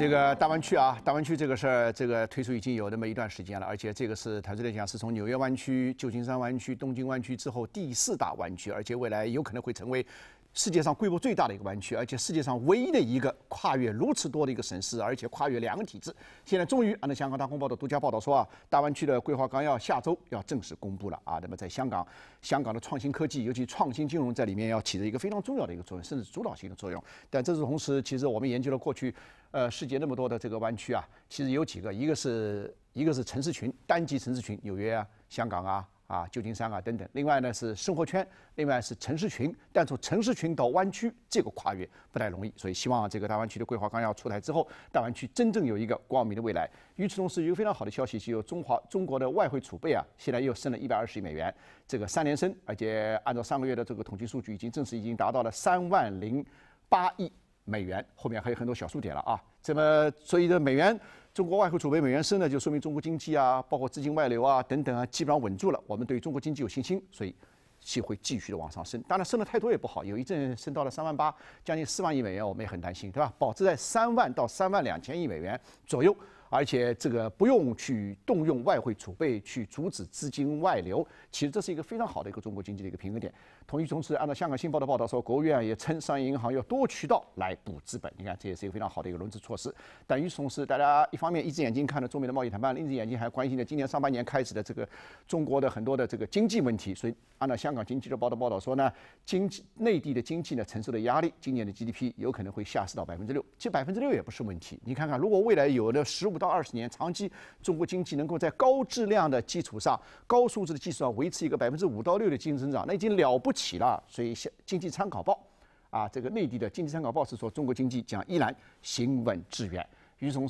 这个大湾区啊，大湾区这个事儿，这个推出已经有那么一段时间了，而且这个是坦率的讲，是从纽约湾区、旧金山湾区、东京湾区之后第四大湾区，而且未来有可能会成为。世界上规模最大的一个湾区，而且世界上唯一的一个跨越如此多的一个省市，而且跨越两个体制，现在终于按照《香港大公报》的独家报道说啊，大湾区的规划纲要下周要正式公布了啊。那么在香港，香港的创新科技，尤其创新金融在里面要起着一个非常重要的一个作用，甚至主导性的作用。但这是同时，其实我们研究了过去，呃，世界那么多的这个湾区啊，其实有几个，一个是一个是城市群，单级城市群，纽约啊，香港啊。啊，旧金山啊，等等。另外呢是生活圈，另外是城市群。但从城市群到湾区这个跨越不太容易，所以希望这个大湾区的规划纲要出台之后，大湾区真正有一个光明的未来。与此同时，一个非常好的消息就是中华中国的外汇储备啊，现在又升了一百二十亿美元，这个三连升。而且按照上个月的这个统计数据，已经正式已经达到了三万零八亿美元，后面还有很多小数点了啊。这么，所以的美元。中国外汇储备美元升呢，就说明中国经济啊，包括资金外流啊等等啊，基本上稳住了。我们对中国经济有信心，所以就会继续的往上升。当然，升的太多也不好，有一阵升到了三万八，将近四万亿美元，我们也很担心，对吧？保持在三万到三万两千亿美元左右。而且这个不用去动用外汇储备去阻止资金外流，其实这是一个非常好的一个中国经济的一个平衡点。同同时，按照香港《新报》的报道说，国务院也称商业银行要多渠道来补资本。你看，这也是一个非常好的一个融资措施。但与此同时，大家一方面一只眼睛看着中美的贸易谈判，另一只眼睛还关心着今年上半年开始的这个中国的很多的这个经济问题。所以，按照香港《经济日报》的报道说呢，经济内地的经济呢承受的压力，今年的 GDP 有可能会下市到百分之六，其实百分之六也不是问题。你看看，如果未来有了十五。到二十年长期，中国经济能够在高质量的基础上、高素质的基础上维持一个百分之五到六的经济增长，那已经了不起了。所以《经济参考报》啊，这个内地的《经济参考报》是说，中国经济将依然行稳致远。余总。